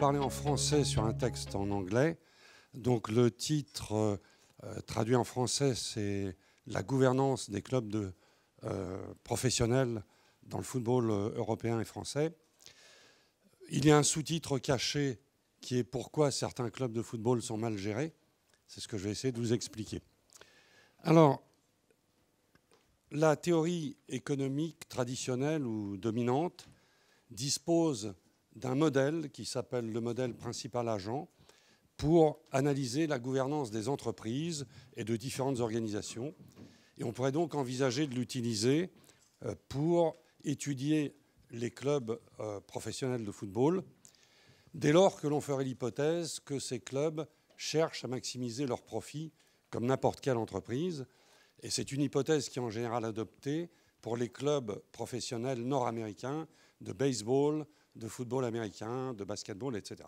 parler en français sur un texte en anglais. Donc le titre euh, traduit en français, c'est La gouvernance des clubs de, euh, professionnels dans le football euh, européen et français. Il y a un sous-titre caché qui est Pourquoi certains clubs de football sont mal gérés. C'est ce que je vais essayer de vous expliquer. Alors, la théorie économique traditionnelle ou dominante dispose d'un modèle qui s'appelle le modèle principal agent pour analyser la gouvernance des entreprises et de différentes organisations. Et on pourrait donc envisager de l'utiliser euh, pour étudier les clubs euh, professionnels de football, dès lors que l'on ferait l'hypothèse que ces clubs cherchent à maximiser leurs profits comme n'importe quelle entreprise. Et c'est une hypothèse qui est en général adoptée pour les clubs professionnels nord-américains de baseball, de football américain, de basketball, etc.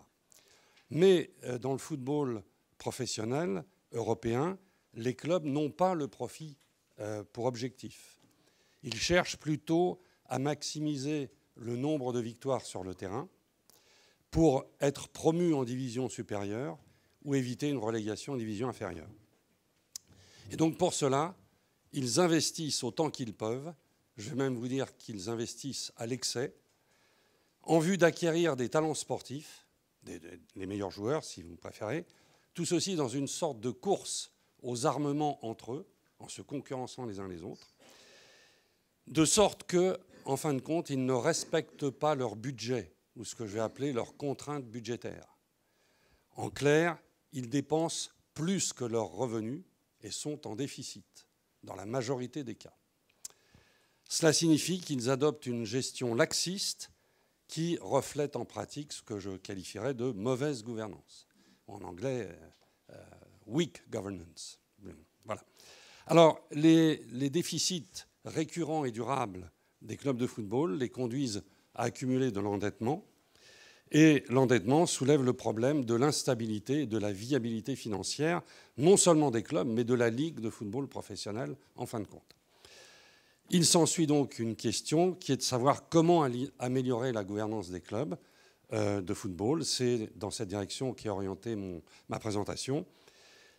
Mais euh, dans le football professionnel européen, les clubs n'ont pas le profit euh, pour objectif. Ils cherchent plutôt à maximiser le nombre de victoires sur le terrain pour être promus en division supérieure ou éviter une relégation en division inférieure. Et donc pour cela, ils investissent autant qu'ils peuvent, je vais même vous dire qu'ils investissent à l'excès, en vue d'acquérir des talents sportifs, des, les meilleurs joueurs si vous préférez, tout ceci dans une sorte de course aux armements entre eux, en se concurrençant les uns les autres, de sorte que, en fin de compte, ils ne respectent pas leur budget, ou ce que je vais appeler leurs contraintes budgétaires. En clair, ils dépensent plus que leurs revenus et sont en déficit, dans la majorité des cas. Cela signifie qu'ils adoptent une gestion laxiste qui reflète en pratique ce que je qualifierais de mauvaise gouvernance. En anglais, euh, euh, weak governance. Voilà. Alors, les, déficits récurrents et durables des clubs de football les conduisent à accumuler de l'endettement. Et l'endettement soulève le problème de l'instabilité et de la viabilité financière, non seulement des clubs, mais de la Ligue de football professionnelle en fin de compte. Il s'ensuit donc une question qui est de savoir comment améliorer la gouvernance des clubs euh, de football. C'est dans cette direction qu'est orientée ma présentation.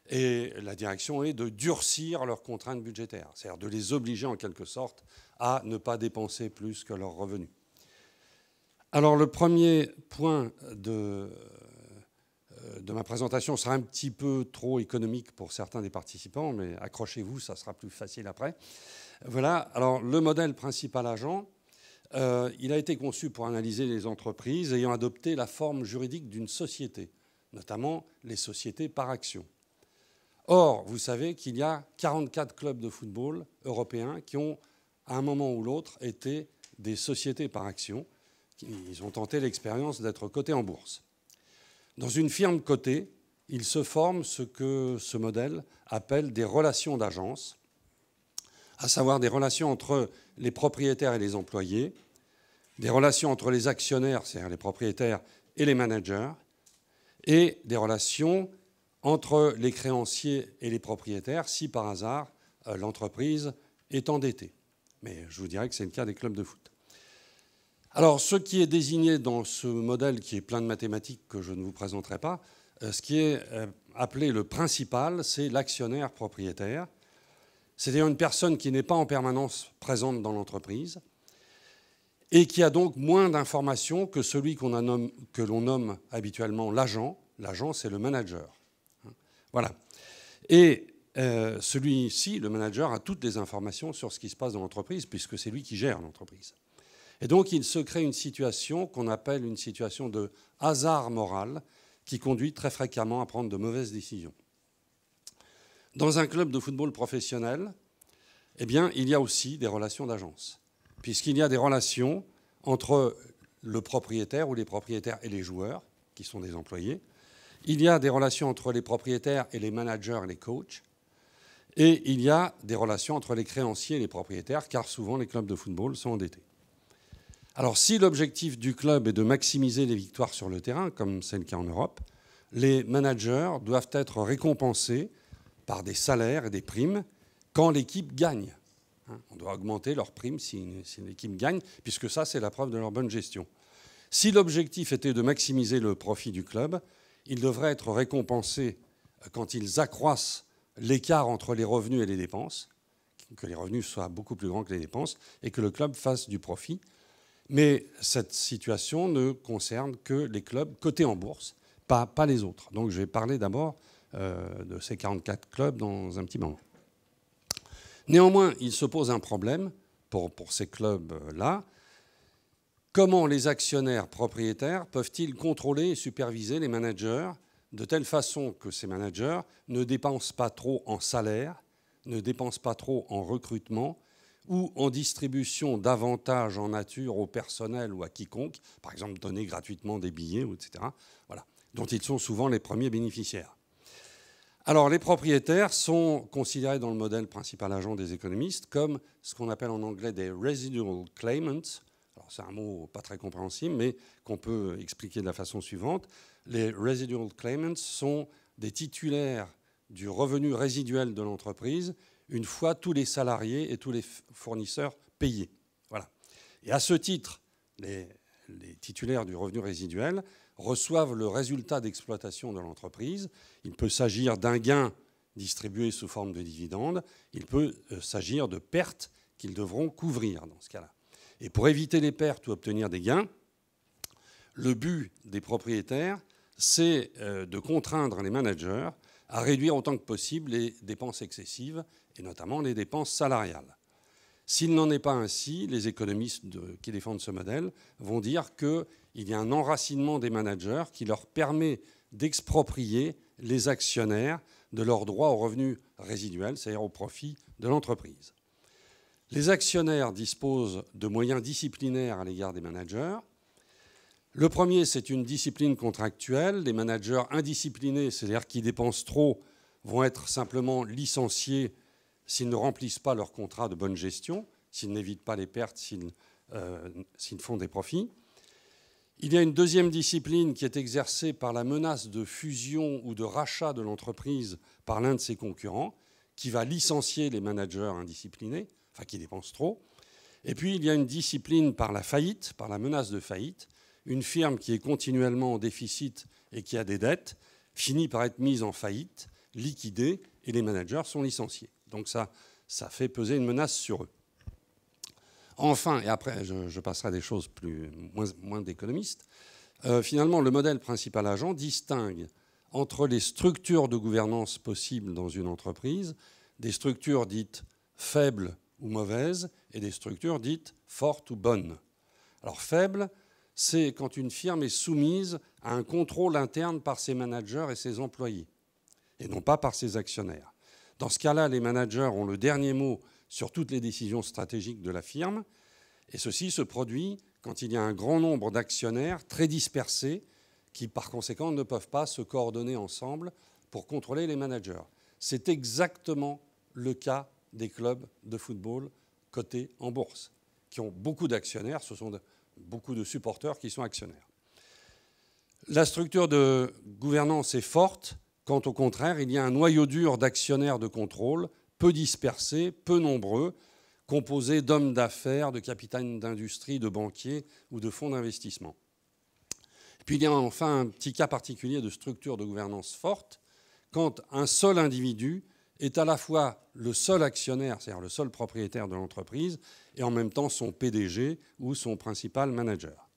Et la direction est de durcir leurs contraintes budgétaires, c'est-à-dire de les obliger en quelque sorte à ne pas dépenser plus que leurs revenus. Alors le premier point de, euh, de ma présentation sera un petit peu trop économique pour certains des participants, mais accrochez-vous, ça sera plus facile après. Voilà, alors le modèle principal agent, euh, il a été conçu pour analyser les entreprises ayant adopté la forme juridique d'une société, notamment les sociétés par action. Or, vous savez qu'il y a 44 clubs de football européens qui ont, à un moment ou l'autre, été des sociétés par action. Ils ont tenté l'expérience d'être cotés en bourse. Dans une firme cotée, il se forme ce que ce modèle appelle des relations d'agence, à savoir des relations entre les propriétaires et les employés, des relations entre les actionnaires, c'est-à-dire les propriétaires et les managers, et des relations entre les créanciers et les propriétaires si par hasard euh, l'entreprise est endettée. Mais je vous dirais que c'est le cas des clubs de foot. Alors ce qui est désigné dans ce modèle qui est plein de mathématiques que je ne vous présenterai pas, euh, ce qui est euh, appelé le principal, c'est l'actionnaire propriétaire c'est-à-dire une personne qui n'est pas en permanence présente dans l'entreprise et qui a donc moins d'informations que celui que l'on nomme habituellement l'agent. L'agent, c'est le manager. Voilà. Et euh, celui-ci, le manager, a toutes les informations sur ce qui se passe dans l'entreprise, puisque c'est lui qui gère l'entreprise. Et donc, il se crée une situation qu'on appelle une situation de hasard moral, qui conduit très fréquemment à prendre de mauvaises décisions. Dans un club de football professionnel, eh bien, il y a aussi des relations d'agence, puisqu'il y a des relations entre le propriétaire ou les propriétaires et les joueurs, qui sont des employés. Il y a des relations entre les propriétaires et les managers et les coachs. Et il y a des relations entre les créanciers et les propriétaires, car souvent les clubs de football sont endettés. Alors si l'objectif du club est de maximiser les victoires sur le terrain, comme c'est le cas en Europe, les managers doivent être récompensés par des salaires et des primes quand l'équipe gagne. Hein, on doit augmenter leurs primes si, l'équipe gagne, puisque ça, c'est la preuve de leur bonne gestion. Si l'objectif était de maximiser le profit du club, ils devraient être récompensés euh, quand ils accroissent l'écart entre les revenus et les dépenses, que les revenus soient beaucoup plus grands que les dépenses, et que le club fasse du profit. Mais cette situation ne concerne que les clubs cotés en bourse, pas, pas les autres. Donc je vais parler d'abord euh, de ces 44 clubs dans un petit moment. Néanmoins, il se pose un problème pour, ces clubs-là. Comment les actionnaires propriétaires peuvent-ils contrôler et superviser les managers de telle façon que ces managers ne dépensent pas trop en salaire, ne dépensent pas trop en recrutement ou en distribution d'avantages en nature au personnel ou à quiconque, par exemple donner gratuitement des billets, etc., voilà, dont ils sont souvent les premiers bénéficiaires. Alors, les propriétaires sont considérés dans le modèle principal agent des économistes comme ce qu'on appelle en anglais des residual claimants. Alors, c'est un mot pas très compréhensible, mais qu'on peut expliquer de la façon suivante. Les residual claimants sont des titulaires du revenu résiduel de l'entreprise une fois tous les salariés et tous les fournisseurs payés. Voilà. Et à ce titre, les titulaires du revenu résiduel reçoivent le résultat d'exploitation de l'entreprise. Il peut s'agir d'un gain distribué sous forme de dividendes, il peut euh, s'agir de pertes qu'ils devront couvrir dans ce cas-là. Et pour éviter les pertes ou obtenir des gains, le but des propriétaires, c'est euh, de contraindre les managers à réduire autant que possible les dépenses excessives, et notamment les dépenses salariales. S'il n'en est pas ainsi, les économistes qui défendent ce modèle vont dire qu'il y a un enracinement des managers qui leur permet d'exproprier les actionnaires de leurs droits aux revenus résiduels, c'est-à-dire au profit de l'entreprise. Les actionnaires disposent de moyens disciplinaires à l'égard des managers. Le premier, c'est une discipline contractuelle. Les managers indisciplinés, c'est-à-dire qui dépensent trop, vont être simplement licenciés s'ils ne remplissent pas leur contrat de bonne gestion, s'ils n'évitent pas les pertes, euh, s'ils font des profits. Il y a une deuxième discipline qui est exercée par la menace de fusion ou de rachat de l'entreprise par l'un de ses concurrents, qui va licencier les managers indisciplinés, enfin qui dépensent trop. Et puis il y a une discipline par la faillite, par la menace de faillite. Une firme qui est continuellement en déficit et qui a des dettes finit par être mise en faillite, liquidée, et les managers sont licenciés. Donc ça, ça fait peser une menace sur eux. Enfin, et après je, passerai à des choses plus, moins, moins d'économistes, euh, finalement le modèle principal agent distingue entre les structures de gouvernance possibles dans une entreprise, des structures dites faibles ou mauvaises et des structures dites fortes ou bonnes. Alors faible, c'est quand une firme est soumise à un contrôle interne par ses managers et ses employés, et non pas par ses actionnaires. Dans ce cas-là, les managers ont le dernier mot sur toutes les décisions stratégiques de la firme, et ceci se produit quand il y a un grand nombre d'actionnaires très dispersés qui, par conséquent, ne peuvent pas se coordonner ensemble pour contrôler les managers. C'est exactement le cas des clubs de football cotés en bourse, qui ont beaucoup d'actionnaires, ce sont beaucoup de supporters qui sont actionnaires. La structure de gouvernance est forte, quand au contraire, il y a un noyau dur d'actionnaires de contrôle, peu dispersés, peu nombreux, composés d'hommes d'affaires, de capitaines d'industrie, de banquiers ou de fonds d'investissement. Puis il y a enfin un petit cas particulier de structure de gouvernance forte, quand un seul individu est à la fois le seul actionnaire, c'est-à-dire le seul propriétaire de l'entreprise, et en même temps son PDG ou son principal manager.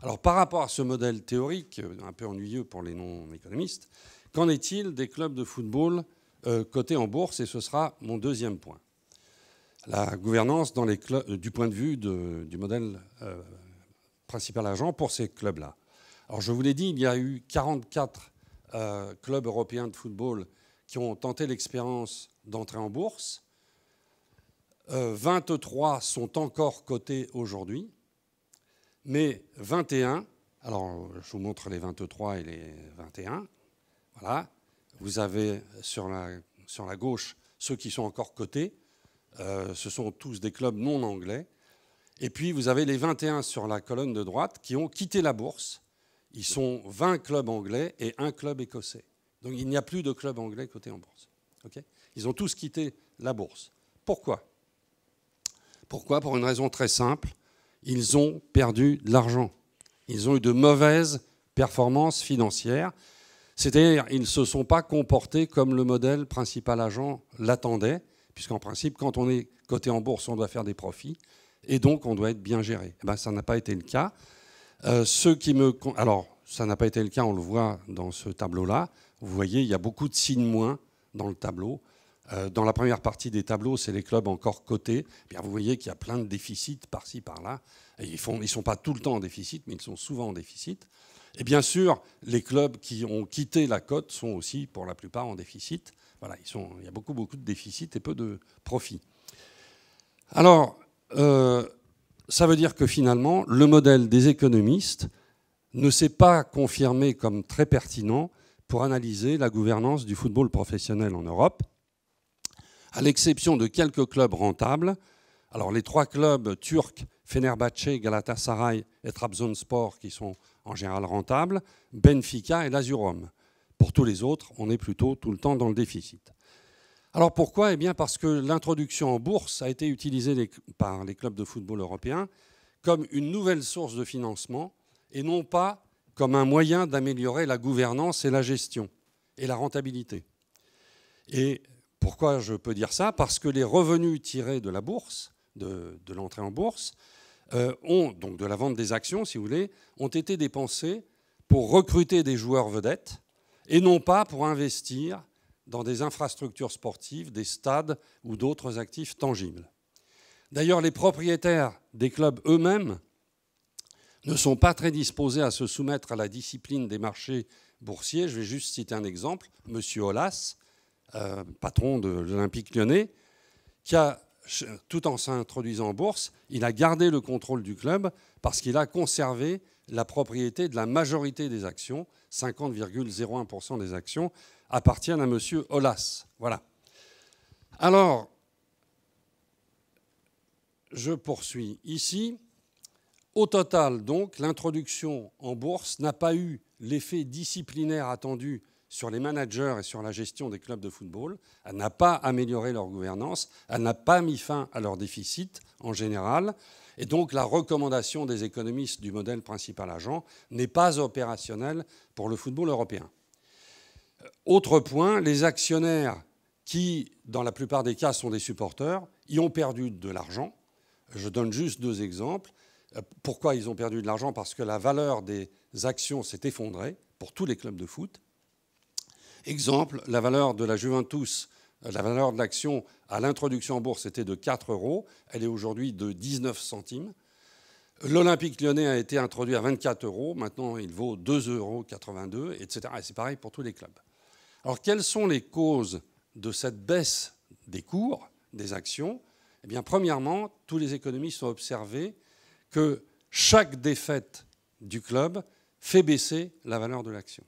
Alors par rapport à ce modèle théorique, un peu ennuyeux pour les non-économistes, Qu'en est-il des clubs de football euh, cotés en bourse Et ce sera mon deuxième point. La gouvernance euh, du point de vue du modèle euh, principal agent pour ces clubs-là. Alors je vous l'ai dit, il y a eu 44 clubs européens de football qui ont tenté l'expérience d'entrer en bourse. 23 sont encore cotés aujourd'hui, mais 21, alors je vous montre les 23 et les 21, voilà. Vous avez sur la, gauche ceux qui sont encore cotés. Euh, ce sont tous des clubs non anglais. Et puis vous avez les 21 sur la colonne de droite qui ont quitté la bourse. Ils sont 20 clubs anglais et un club écossais. Donc il n'y a plus de clubs anglais cotés en bourse. Ils ont tous quitté la bourse. Pourquoi Pourquoi Pour une raison très simple. Ils ont perdu de l'argent. Ils ont eu de mauvaises performances financières. C'est-à-dire, ils ne se sont pas comportés comme le modèle principal agent l'attendait, puisqu'en principe, quand on est coté en bourse, on doit faire des profits, et donc on doit être bien géré. Eh ben, ça n'a pas été le cas. Euh, ceux qui me... Alors, ça n'a pas été le cas, on le voit dans ce tableau-là. Vous voyez, il y a beaucoup de signes moins dans le tableau. Euh, dans la première partie des tableaux, c'est les clubs encore cotés. Eh bien, vous voyez qu'il y a plein de déficits par-ci, par-là. Ils ne ils sont pas tout le temps en déficit, mais ils sont souvent en déficit. Et bien sûr, les clubs qui ont quitté la cote sont aussi pour la plupart en déficit. Voilà, il y a beaucoup, beaucoup de déficits et peu de profits. Alors, euh, ça veut dire que finalement, le modèle des économistes ne s'est pas confirmé comme très pertinent pour analyser la gouvernance du football professionnel en Europe, à l'exception de quelques clubs rentables. Alors les trois clubs turcs, Fenerbahçe, Galatasaray et Trabzonspor, qui sont en général rentable, Benfica et l'Azurum. Pour tous les autres, on est plutôt tout le temps dans le déficit. Alors pourquoi Eh bien parce que l'introduction en bourse a été utilisée par les clubs de football européens comme une nouvelle source de financement et non pas comme un moyen d'améliorer la gouvernance et la gestion et la rentabilité. Et pourquoi je peux dire ça Parce que les revenus tirés de la bourse, de l'entrée en bourse, euh, ont, donc de la vente des actions, si vous voulez, ont été dépensés pour recruter des joueurs vedettes et non pas pour investir dans des infrastructures sportives, des stades ou d'autres actifs tangibles. D'ailleurs, les propriétaires des clubs eux-mêmes ne sont pas très disposés à se soumettre à la discipline des marchés boursiers. Je vais juste citer un exemple, Monsieur Hollas, euh, patron de l'Olympique lyonnais, qui a tout en s'introduisant en bourse, il a gardé le contrôle du club parce qu'il a conservé la propriété de la majorité des actions, 50,01% des actions, appartiennent à M. Hollas. Voilà. Alors, je poursuis ici. Au total, donc, l'introduction en bourse n'a pas eu l'effet disciplinaire attendu sur les managers et sur la gestion des clubs de football. Elle n'a pas amélioré leur gouvernance. Elle n'a pas mis fin à leur déficit en général. Et donc la recommandation des économistes du modèle principal agent n'est pas opérationnelle pour le football européen. Euh, autre point, les actionnaires qui, dans la plupart des cas, sont des supporters, y ont perdu de l'argent. Je donne juste deux exemples. Euh, pourquoi ils ont perdu de l'argent Parce que la valeur des actions s'est effondrée pour tous les clubs de foot. Exemple, la valeur de la Juventus, euh, la valeur de l'action à l'introduction en bourse était de 4 euros, elle est aujourd'hui de 19 centimes. L'Olympique lyonnais a été introduit à 24 euros, maintenant il vaut 2,82 euros, etc. Et c'est pareil pour tous les clubs. Alors quelles sont les causes de cette baisse des cours des actions Eh bien premièrement, tous les économistes ont observé que chaque défaite du club fait baisser la valeur de l'action.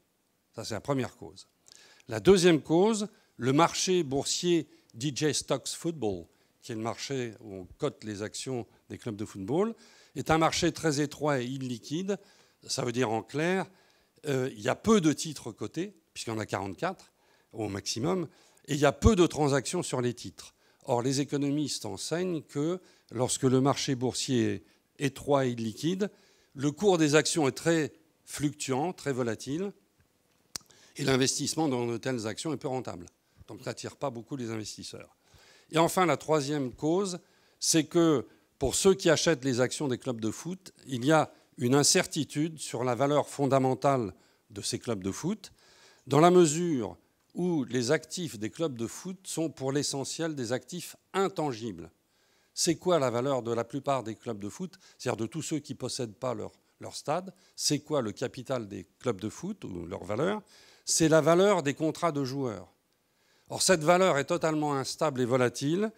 Ça c'est la première cause. La deuxième cause, le marché boursier DJ Stocks Football, qui est le marché où on cote les actions des clubs de football, est un marché très étroit et illiquide. Ça veut dire en clair, euh, il y a peu de titres cotés, puisqu'il y en a 44 au maximum, et il y a peu de transactions sur les titres. Or, les économistes enseignent que lorsque le marché boursier est étroit et illiquide, le cours des actions est très fluctuant, très volatile, et l'investissement dans de telles actions est peu rentable. Donc, n'attire pas beaucoup les investisseurs. Et enfin, la troisième cause, c'est que pour ceux qui achètent les actions des clubs de foot, il y a une incertitude sur la valeur fondamentale de ces clubs de foot, dans la mesure où les actifs des clubs de foot sont pour l'essentiel des actifs intangibles. C'est quoi la valeur de la plupart des clubs de foot, c'est-à-dire de tous ceux qui ne possèdent pas leur, leur stade C'est quoi le capital des clubs de foot ou leur valeur c'est la valeur des contrats de joueurs. Or, cette valeur est totalement instable et volatile.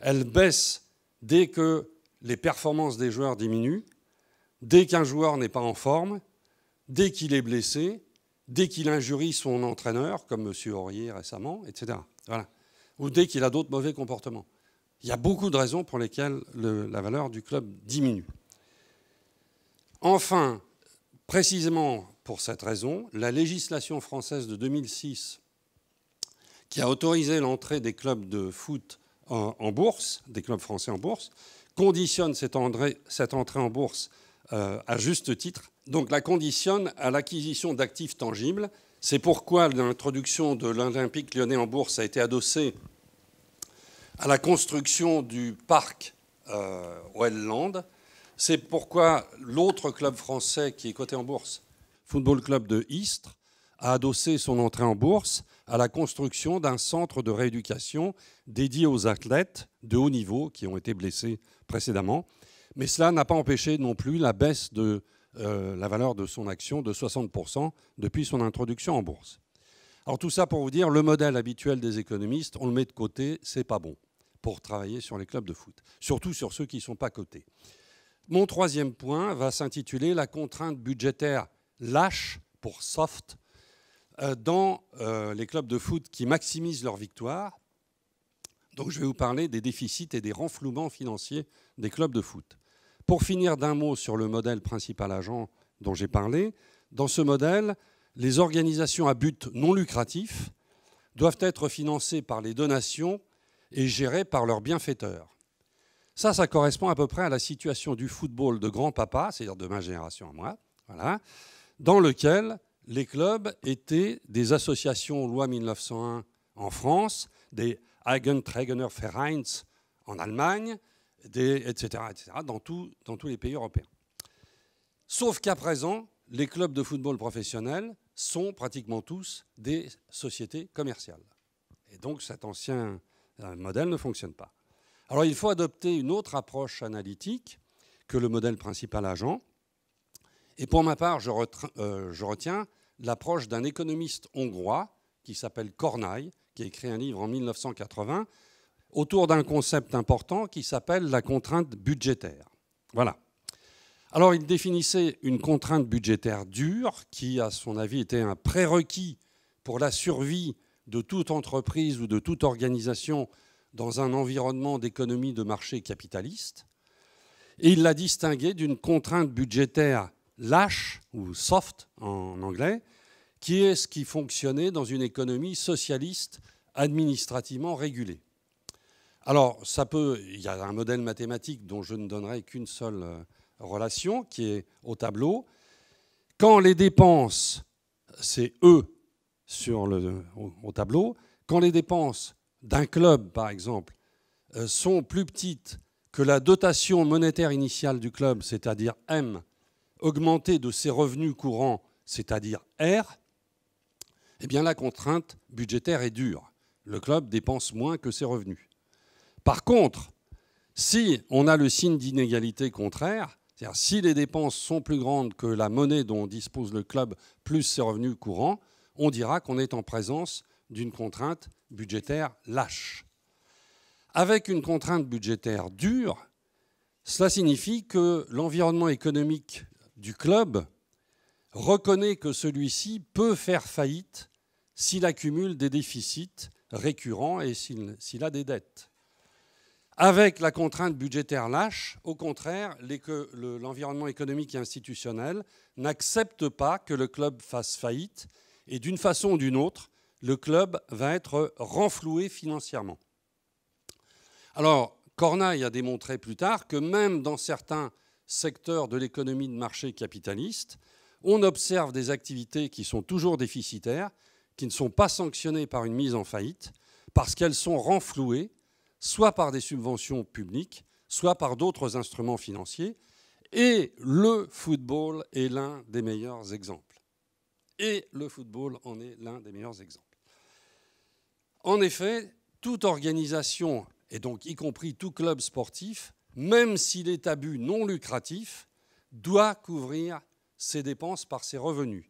Elle baisse dès que les performances des joueurs diminuent, dès qu'un joueur n'est pas en forme, dès qu'il est blessé, dès qu'il injurie son entraîneur, comme M. Aurier récemment, etc. Voilà. Ou dès qu'il a d'autres mauvais comportements. Il y a beaucoup de raisons pour lesquelles la valeur du club diminue. Enfin, précisément pour cette raison, la législation française de 2006, qui a autorisé l'entrée des clubs de foot en, bourse, des clubs français en bourse, conditionne cette, entrée, cette entrée en bourse euh, à juste titre, donc la conditionne à l'acquisition d'actifs tangibles. C'est pourquoi l'introduction de l'Olympique lyonnais en bourse a été adossée à la construction du parc euh, C'est pourquoi l'autre club français qui est coté en bourse, Football Club de Istres a adossé son entrée en bourse à la construction d'un centre de rééducation dédié aux athlètes de haut niveau qui ont été blessés précédemment. Mais cela n'a pas empêché non plus la baisse de euh, la valeur de son action de 60% depuis son introduction en bourse. Alors tout ça pour vous dire, le modèle habituel des économistes, on le met de côté, c'est pas bon pour travailler sur les clubs de foot, surtout sur ceux qui ne sont pas cotés. Mon troisième point va s'intituler La contrainte budgétaire lâche pour soft euh, dans euh, les clubs de foot qui maximisent leur victoire. Donc je vais vous parler des déficits et des renflouements financiers des clubs de foot. Pour finir d'un mot sur le modèle principal agent dont j'ai parlé, dans ce modèle, les organisations à but non lucratif doivent être financées par les donations et gérées par leurs bienfaiteurs. Ça, ça correspond à peu près à la situation du football de grand-papa, c'est-à-dire de ma génération à moi. Voilà dans lequel les clubs étaient des associations loi 1901 en France, des Eigenträgener Vereins en Allemagne, etc., etc., dans, dans tous les pays européens. Sauf qu'à présent, les clubs de football professionnels sont pratiquement tous des sociétés commerciales. Et donc cet ancien euh, modèle ne fonctionne pas. Alors il faut adopter une autre approche analytique que le modèle principal agent, et pour ma part, euh, je, retiens l'approche d'un économiste hongrois qui s'appelle cornaille qui a écrit un livre en 1980 autour d'un concept important qui s'appelle la contrainte budgétaire. Voilà. Alors il définissait une contrainte budgétaire dure qui, à son avis, était un prérequis pour la survie de toute entreprise ou de toute organisation dans un environnement d'économie de marché capitaliste. Et il l'a distinguait d'une contrainte budgétaire lâche ou soft en anglais, qui est ce qui fonctionnait dans une économie socialiste administrativement régulée. Alors, ça peut, il y a un modèle mathématique dont je ne donnerai qu'une seule euh, relation, qui est au tableau. Quand les dépenses, c'est E sur le, au tableau, quand les dépenses d'un club, par exemple, euh, sont plus petites que la dotation monétaire initiale du club, c'est-à-dire M augmenter de ses revenus courants, c'est-à-dire R, eh bien la contrainte budgétaire est dure. Le club dépense moins que ses revenus. Par contre, si on a le signe d'inégalité contraire, c'est-à-dire si les dépenses sont plus grandes que la monnaie dont dispose le club plus ses revenus courants, on dira qu'on est en présence d'une contrainte budgétaire lâche. Avec une contrainte budgétaire dure, cela signifie que l'environnement économique du club reconnaît que celui-ci peut faire faillite s'il accumule des déficits récurrents et s'il a des dettes. Avec la contrainte budgétaire lâche, au contraire, l'environnement économique et institutionnel n'accepte pas que le club fasse faillite et d'une façon ou d'une autre, le club va être renfloué financièrement. Alors, Cornaille a démontré plus tard que même dans certains secteur de l'économie de marché capitaliste, on observe des activités qui sont toujours déficitaires, qui ne sont pas sanctionnées par une mise en faillite, parce qu'elles sont renflouées, soit par des subventions publiques, soit par d'autres instruments financiers. Et le football est l'un des meilleurs exemples. Et le football en est l'un des meilleurs exemples. En effet, toute organisation, et donc y compris tout club sportif, même s'il est abus non lucratif, doit couvrir ses dépenses par ses revenus.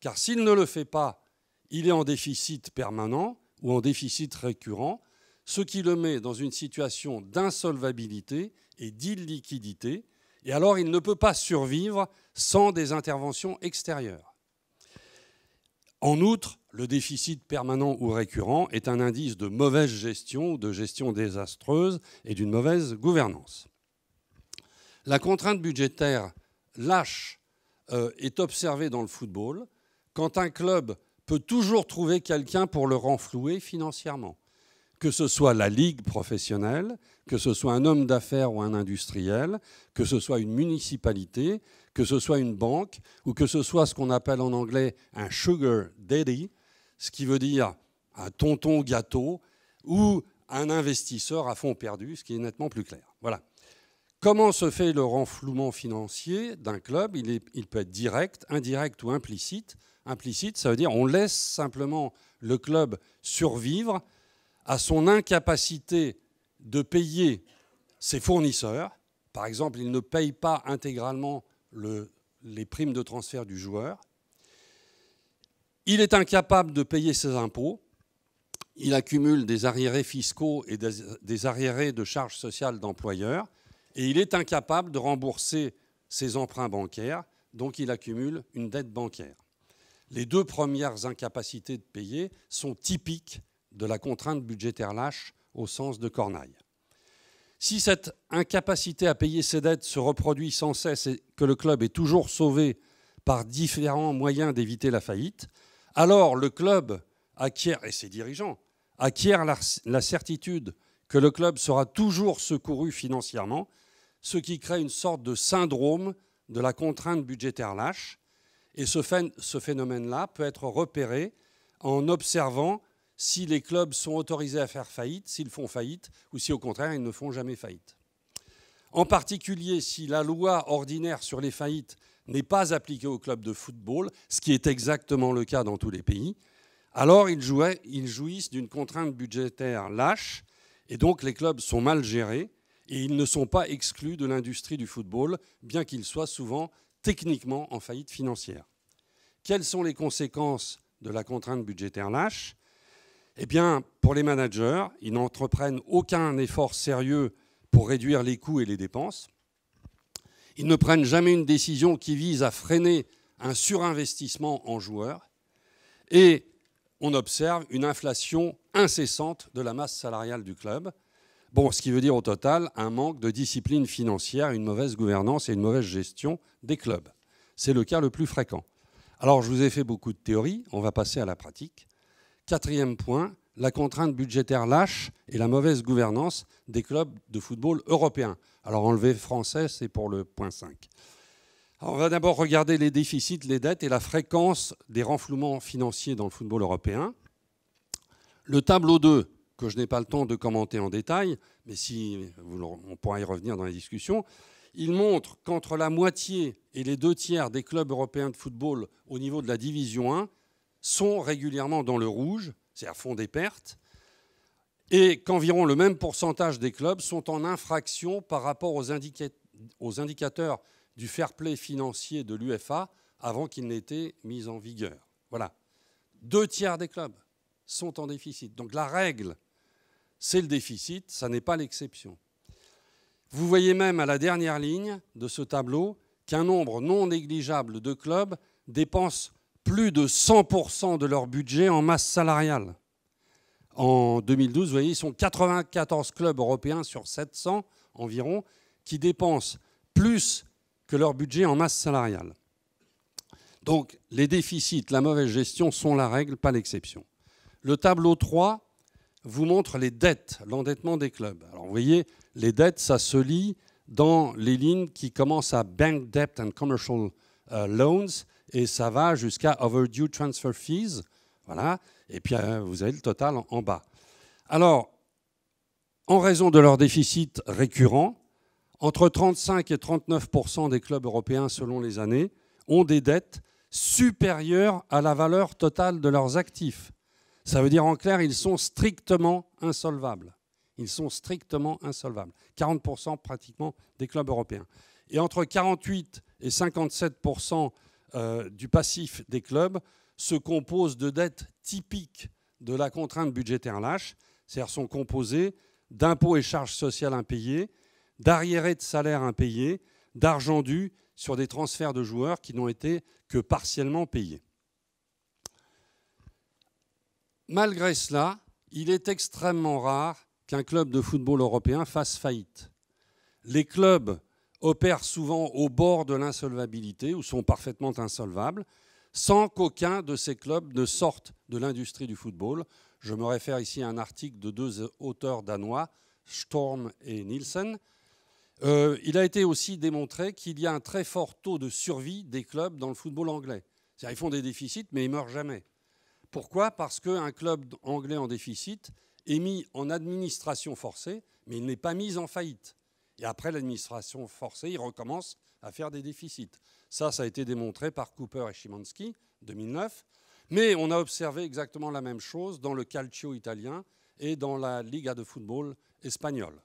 Car s'il ne le fait pas, il est en déficit permanent ou en déficit récurrent, ce qui le met dans une situation d'insolvabilité et d'illiquidité, et alors il ne peut pas survivre sans des interventions extérieures. En outre, le déficit permanent ou récurrent est un indice de mauvaise gestion, de gestion désastreuse et d'une mauvaise gouvernance. La contrainte budgétaire lâche euh, est observée dans le football quand un club peut toujours trouver quelqu'un pour le renflouer financièrement. Que ce soit la ligue professionnelle, que ce soit un homme d'affaires ou un industriel, que ce soit une municipalité, que ce soit une banque ou que ce soit ce qu'on appelle en anglais un sugar daddy, ce qui veut dire un tonton gâteau ou un investisseur à fond perdu, ce qui est nettement plus clair. Voilà. Comment se fait le renflouement financier d'un club il, peut être direct, indirect ou implicite. Implicite, ça veut dire on laisse simplement le club survivre à son incapacité de payer ses fournisseurs. Par exemple, il ne paye pas intégralement les primes de transfert du joueur. Il est incapable de payer ses impôts. Il accumule des arriérés fiscaux et des arriérés de charges sociales d'employeurs. Et il est incapable de rembourser ses emprunts bancaires. Donc il accumule une dette bancaire. Les deux premières incapacités de payer sont typiques de la contrainte budgétaire lâche au sens de cornaille. Si cette incapacité à payer ses dettes se reproduit sans cesse et que le club est toujours sauvé par différents moyens d'éviter la faillite, alors le club acquiert, et ses dirigeants, acquièrent la, la certitude que le club sera toujours secouru financièrement, ce qui crée une sorte de syndrome de la contrainte budgétaire lâche. Et ce phénomène-là peut être repéré en observant si les clubs sont autorisés à faire faillite, s'ils font faillite, ou si au contraire ils ne font jamais faillite en particulier si la loi ordinaire sur les faillites n'est pas appliquée aux clubs de football, ce qui est exactement le cas dans tous les pays, alors ils, jouissent d'une contrainte budgétaire lâche, et donc les clubs sont mal gérés, et ils ne sont pas exclus de l'industrie du football, bien qu'ils soient souvent techniquement en faillite financière. Quelles sont les conséquences de la contrainte budgétaire lâche Eh bien, pour les managers, ils n'entreprennent aucun effort sérieux pour réduire les coûts et les dépenses. Ils ne prennent jamais une décision qui vise à freiner un surinvestissement en joueurs. Et on observe une inflation incessante de la masse salariale du club. Bon, ce qui veut dire au total un manque de discipline financière, une mauvaise gouvernance et une mauvaise gestion des clubs. C'est le cas le plus fréquent. Alors, je vous ai fait beaucoup de théories, on va passer à la pratique. Quatrième point, la contrainte budgétaire lâche et la mauvaise gouvernance des clubs de football européens. Alors enlever français, c'est pour le point 5. on va d'abord regarder les déficits, les dettes et la fréquence des renflouements financiers dans le football européen. Le tableau 2, que je n'ai pas le temps de commenter en détail, mais si on pourra y revenir dans les discussions, il montre qu'entre la moitié et les deux tiers des clubs européens de football au niveau de la Division 1 sont régulièrement dans le rouge c'est-à-dire font des pertes, et qu'environ le même pourcentage des clubs sont en infraction par rapport aux, indicateurs du fair play financier de l'UFA avant qu'il n'ait été mis en vigueur. Voilà. Deux tiers des clubs sont en déficit. Donc la règle, c'est le déficit, ça n'est pas l'exception. Vous voyez même à la dernière ligne de ce tableau qu'un nombre non négligeable de clubs dépense plus de 100% de leur budget en masse salariale. En 2012, vous voyez, ils sont 94 clubs européens sur 700 environ qui dépensent plus que leur budget en masse salariale. Donc les déficits, la mauvaise gestion sont la règle, pas l'exception. Le tableau 3 vous montre les dettes, l'endettement des clubs. Alors vous voyez, les dettes, ça se lit dans les lignes qui commencent à Bank Debt and Commercial euh, Loans, et ça va jusqu'à overdue transfer fees. Voilà. Et puis, hein, vous avez le total en, bas. Alors, en raison de leur déficit récurrent, entre 35 et 39 des clubs européens, selon les années, ont des dettes supérieures à la valeur totale de leurs actifs. Ça veut dire en clair, ils sont strictement insolvables. Ils sont strictement insolvables. 40 pratiquement des clubs européens. Et entre 48 et 57 euh, du passif des clubs se compose de dettes typiques de la contrainte budgétaire lâche, c'est-à-dire sont composées d'impôts et charges sociales impayés, d'arriérés de salaires impayés, d'argent dû sur des transferts de joueurs qui n'ont été que partiellement payés. Malgré cela, il est extrêmement rare qu'un club de football européen fasse faillite. Les clubs opèrent souvent au bord de l'insolvabilité ou sont parfaitement insolvables, sans qu'aucun de ces clubs ne sorte de l'industrie du football. Je me réfère ici à un article de deux auteurs danois, Storm et Nielsen. Euh, il a été aussi démontré qu'il y a un très fort taux de survie des clubs dans le football anglais. Ils font des déficits, mais ils meurent jamais. Pourquoi Parce qu'un club anglais en déficit est mis en administration forcée, mais il n'est pas mis en faillite. Et après l'administration forcée, il recommence à faire des déficits. Ça, ça a été démontré par Cooper et Szymanski, 2009. Mais on a observé exactement la même chose dans le calcio italien et dans la Liga de football espagnole.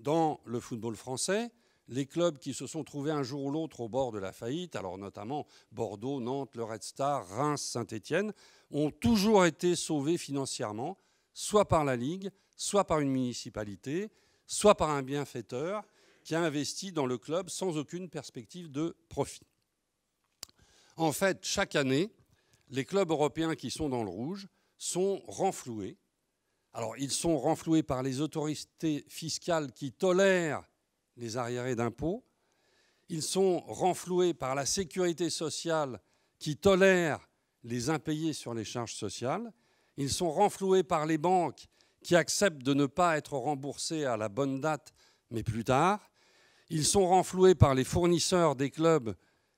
Dans le football français, les clubs qui se sont trouvés un jour ou l'autre au bord de la faillite, alors notamment Bordeaux, Nantes, le Red Star, Reims, saint etienne ont toujours été sauvés financièrement, soit par la Ligue, soit par une municipalité, soit par un bienfaiteur, qui a investi dans le club sans aucune perspective de profit. En fait, chaque année, les clubs européens qui sont dans le rouge sont renfloués. Alors, ils sont renfloués par les autorités fiscales qui tolèrent les arriérés d'impôts. Ils sont renfloués par la sécurité sociale qui tolère les impayés sur les charges sociales. Ils sont renfloués par les banques qui acceptent de ne pas être remboursées à la bonne date, mais plus tard. Ils sont renfloués par les fournisseurs des clubs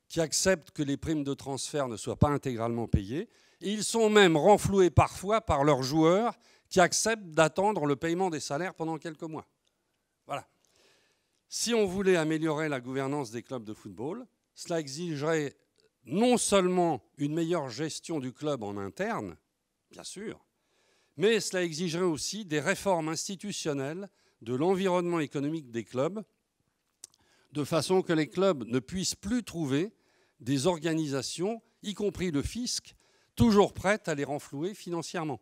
qui acceptent que les primes de transfert ne soient pas intégralement payées. Et ils sont même renfloués parfois par leurs joueurs qui acceptent d'attendre le paiement des salaires pendant quelques mois. Voilà. Si on voulait améliorer la gouvernance des clubs de football, cela exigerait non seulement une meilleure gestion du club en interne, bien sûr, mais cela exigerait aussi des réformes institutionnelles de l'environnement économique des clubs de façon que les clubs ne puissent plus trouver des organisations, y compris le fisc, toujours prêtes à les renflouer financièrement.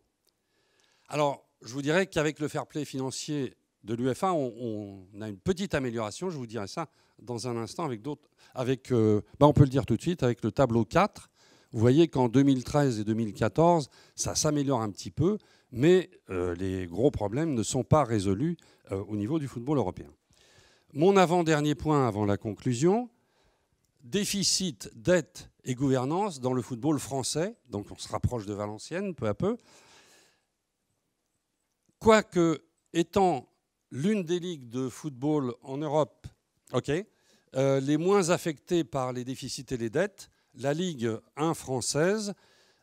Alors, je vous dirais qu'avec le fair play financier de l'UFA, on, a une petite amélioration. Je vous dirai ça dans un instant avec d'autres. Avec, euh, bah, on peut le dire tout de suite, avec le tableau 4. Vous voyez qu'en 2013 et 2014, ça s'améliore un petit peu, mais euh, les gros problèmes ne sont pas résolus euh, au niveau du football européen. Mon avant-dernier point avant la conclusion, déficit, dette et gouvernance dans le football français, donc on se rapproche de Valenciennes peu à peu, quoique étant l'une des ligues de football en Europe euh, les moins affectées par les déficits et les dettes, la Ligue 1 française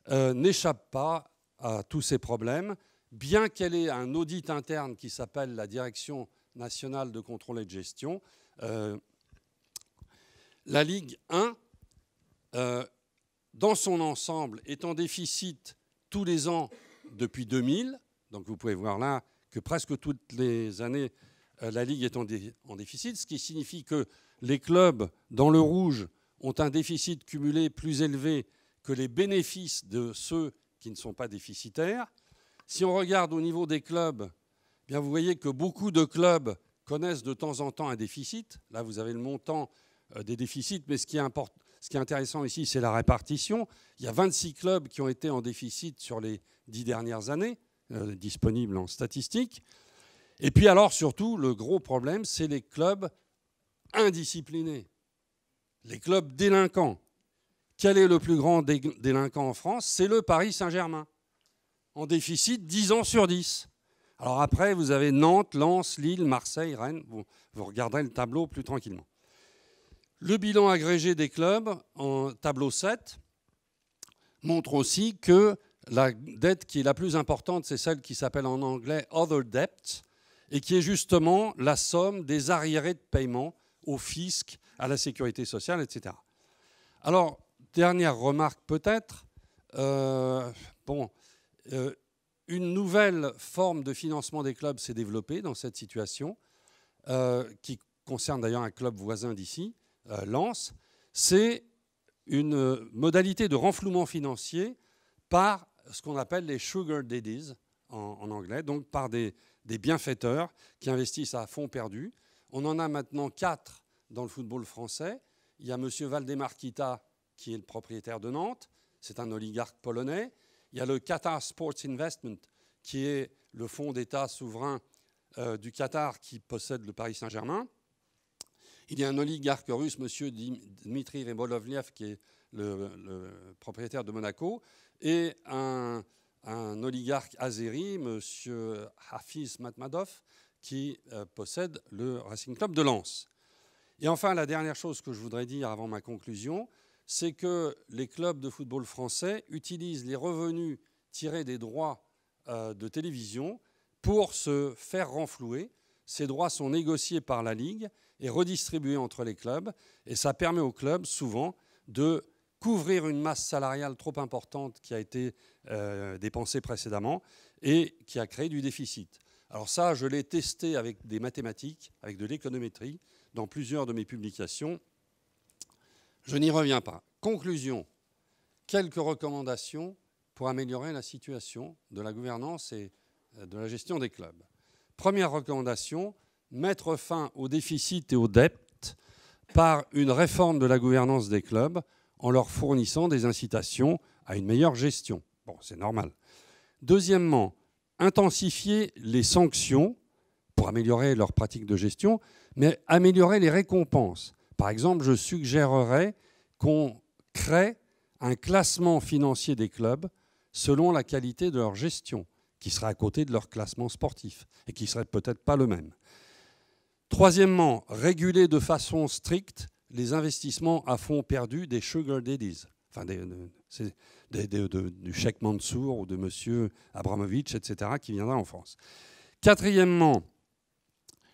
euh, n'échappe pas à tous ces problèmes, bien qu'elle ait un audit interne qui s'appelle la direction National de contrôle et de gestion, euh, la Ligue 1, euh, dans son ensemble, est en déficit tous les ans depuis 2000. Donc vous pouvez voir là que presque toutes les années, euh, la Ligue est en, déficit, ce qui signifie que les clubs dans le rouge ont un déficit cumulé plus élevé que les bénéfices de ceux qui ne sont pas déficitaires. Si on regarde au niveau des clubs vous voyez que beaucoup de clubs connaissent de temps en temps un déficit. Là, vous avez le montant euh, des déficits, mais ce qui est, ce qui est intéressant ici, c'est la répartition. Il y a 26 clubs qui ont été en déficit sur les dix dernières années, euh, disponibles en statistiques. Et puis alors, surtout, le gros problème, c'est les clubs indisciplinés, les clubs délinquants. Quel est le plus grand délinquant en France C'est le Paris Saint-Germain, en déficit 10 ans sur 10. Alors après, vous avez Nantes, Lens, Lille, Marseille, Rennes. vous regarderez le tableau plus tranquillement. Le bilan agrégé des clubs en tableau 7 montre aussi que la dette qui est la plus importante, c'est celle qui s'appelle en anglais other debt, et qui est justement la somme des arriérés de paiement au fisc, à la sécurité sociale, etc. Alors, dernière remarque peut-être. Euh, bon, euh, une nouvelle forme de financement des clubs s'est développée dans cette situation, euh, qui concerne d'ailleurs un club voisin d'ici, euh, Lens. C'est une modalité de renflouement financier par ce qu'on appelle les sugar daddies en, anglais, donc par des, des, bienfaiteurs qui investissent à fonds perdu. On en a maintenant quatre dans le football français. Il y a M. Valdemar Kita, qui est le propriétaire de Nantes. C'est un oligarque polonais. Il y a le Qatar Sports Investment, qui est le fonds d'État souverain euh, du Qatar qui possède le Paris Saint-Germain. Il y a un oligarque russe, M. Dmitri Rebolovlev, qui est le, propriétaire de Monaco, et un, oligarque azéri, M. Hafiz Matmadov, qui euh, possède le Racing Club de Lens. Et enfin, la dernière chose que je voudrais dire avant ma conclusion, c'est que les clubs de football français utilisent les revenus tirés des droits euh, de télévision pour se faire renflouer. Ces droits sont négociés par la Ligue et redistribués entre les clubs. Et ça permet aux clubs, souvent, de couvrir une masse salariale trop importante qui a été euh, dépensée précédemment et qui a créé du déficit. Alors ça, je l'ai testé avec des mathématiques, avec de l'économétrie, dans plusieurs de mes publications. Je n'y reviens pas. Conclusion, quelques recommandations pour améliorer la situation de la gouvernance et euh, de la gestion des clubs. Première recommandation, mettre fin aux déficits et aux dettes par une réforme de la gouvernance des clubs en leur fournissant des incitations à une meilleure gestion. Bon, c'est normal. Deuxièmement, intensifier les sanctions pour améliorer leurs pratiques de gestion, mais améliorer les récompenses. Par exemple, je suggérerais qu'on crée un classement financier des clubs selon la qualité de leur gestion, qui serait à côté de leur classement sportif et qui serait peut-être pas le même. Troisièmement, réguler de façon stricte les investissements à fonds perdus des sugar daddies, enfin du chèque Mansour ou de M. Abramovich, etc., qui viendra en France. Quatrièmement,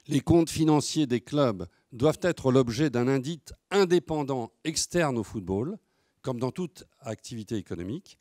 les comptes financiers des clubs doivent être l'objet d'un indice indépendant externe au football, comme dans toute activité économique.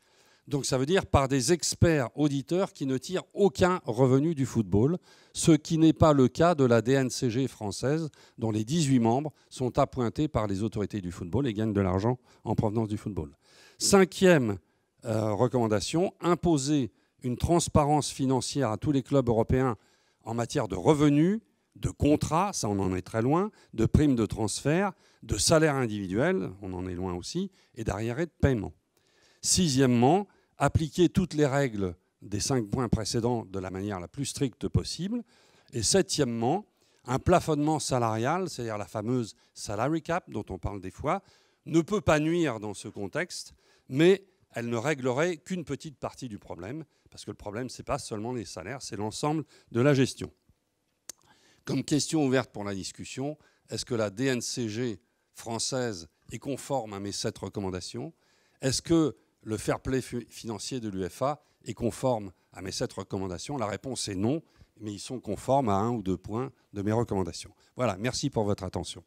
Donc ça veut dire par des experts auditeurs qui ne tirent aucun revenu du football, ce qui n'est pas le cas de la DNCG française, dont les 18 membres sont appointés par les autorités du football et gagnent de l'argent en provenance du football. Cinquième euh, recommandation, imposer une transparence financière à tous les clubs européens en matière de revenus, de contrats, ça on en est très loin, de primes de transfert, de salaires individuels, on en est loin aussi, et d'arriérés de paiement. Sixièmement, appliquer toutes les règles des cinq points précédents de la manière la plus stricte possible. Et septièmement, un plafonnement salarial, c'est-à-dire la fameuse salary cap dont on parle des fois, ne peut pas nuire dans ce contexte, mais elle ne réglerait qu'une petite partie du problème, parce que le problème, ce n'est pas seulement les salaires, c'est l'ensemble de la gestion comme question ouverte pour la discussion, est-ce que la DNCG française est conforme à mes sept recommandations Est-ce que le fair play financier de l'UFA est conforme à mes sept recommandations La réponse est non, mais ils sont conformes à un ou deux points de mes recommandations. Voilà, merci pour votre attention.